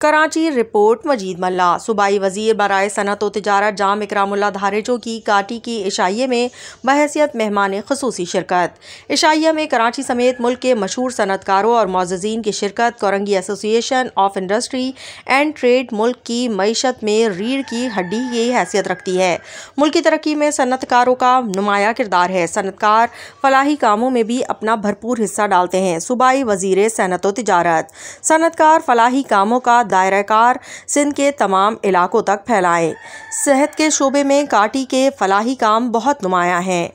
Karachi report मजीद मल्ला सूबाई वजीर बरए सनत व तजारत जाम इकरामुल्ला धारेजो की काटी की इशाइये में बहसीत मेहमान खसूसी शिरकत इशाइया में कराची समेत मुल्क के मशहूर सनतकारों और मोजीन की शिरकत Korangi association of industry and trade मुल्क की मीशत में रीढ़ की हड्डी की हैसियत रखती है मुल्क की तरक्की में सनतकारों का नुमाया किरदार है सनतकार फलाही कामों में भी अपना भरपूर हिस्सा डालते हैं सूबाई वजीर सनत व तजारत सनतकार फलाही कामों का दायराकार सिंध के तमाम इलाकों तक फैलाएं सेहत के शोबे में काटी के फलाही काम बहुत नुमायाँ हैं